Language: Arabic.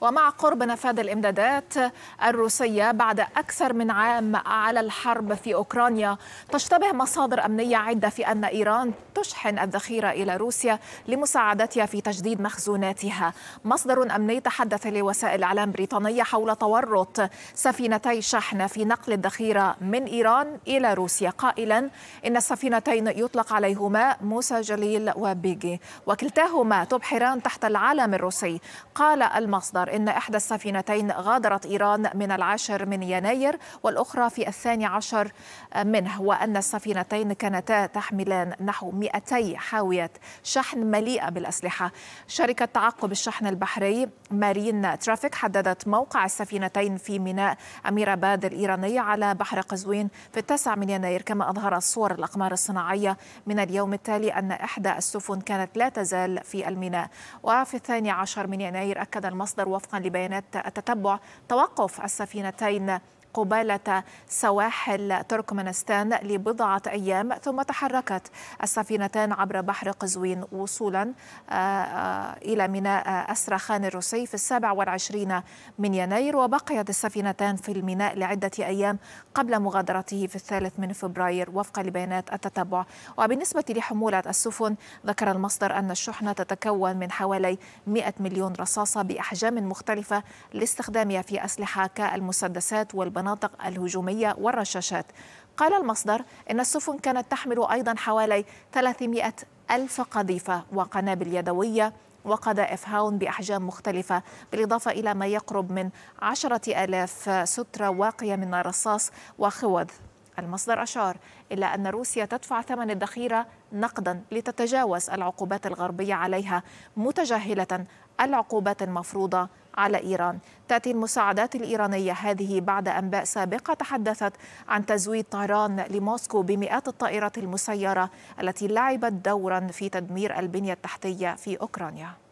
ومع قرب نفاذ الامدادات الروسيه بعد اكثر من عام على الحرب في اوكرانيا تشتبه مصادر امنيه عده في ان ايران تشحن الذخيره الى روسيا لمساعدتها في تجديد مخزوناتها مصدر امني تحدث لوسائل اعلام بريطانيه حول تورط سفينتي شحن في نقل الذخيره من ايران الى روسيا قائلا ان السفينتين يطلق عليهما موسى جليل وبيجي وكلتاهما تبحران تحت العلم الروسي قال المصدر الأخبار إن إحدى السفينتين غادرت إيران من العاشر من يناير والأخرى في الثاني عشر منه وأن السفينتين كانتا تحملان نحو 200 حاوية شحن مليئة بالأسلحة شركة تعقب الشحن البحري مارين ترافيك حددت موقع السفينتين في ميناء أمير آباد الإيراني على بحر قزوين في التاسع من يناير كما أظهرت صور الأقمار الصناعية من اليوم التالي أن إحدى السفن كانت لا تزال في الميناء وفي الثاني عشر من يناير أكد المصدر ووفقا لبيانات التتبع توقف السفينتين قبالة سواحل تركمانستان لبضعة أيام ثم تحركت السفينتان عبر بحر قزوين وصولا آه، آه، إلى ميناء أسرخان الروسي في السابع والعشرين من يناير وبقيت السفينتان في الميناء لعدة أيام قبل مغادرته في الثالث من فبراير وفقا لبيانات التتبع وبالنسبة لحمولة السفن ذكر المصدر أن الشحنة تتكون من حوالي 100 مليون رصاصة بأحجام مختلفة لاستخدامها في أسلحة كالمسدسات والبنادق المناطق الهجومية والرشاشات قال المصدر إن السفن كانت تحمل أيضا حوالي 300 ألف قذيفة وقنابل يدوية وقذائف هاون بأحجام مختلفة بالإضافة إلى ما يقرب من عشرة ألاف سترة واقية من الرصاص وخوذ المصدر أشار إلى أن روسيا تدفع ثمن الذخيرة نقدا لتتجاوز العقوبات الغربية عليها متجاهلة العقوبات المفروضة على إيران تأتي المساعدات الإيرانية هذه بعد أنباء سابقة تحدثت عن تزويد طهران لموسكو بمئات الطائرات المسيرة التي لعبت دورا في تدمير البنية التحتية في أوكرانيا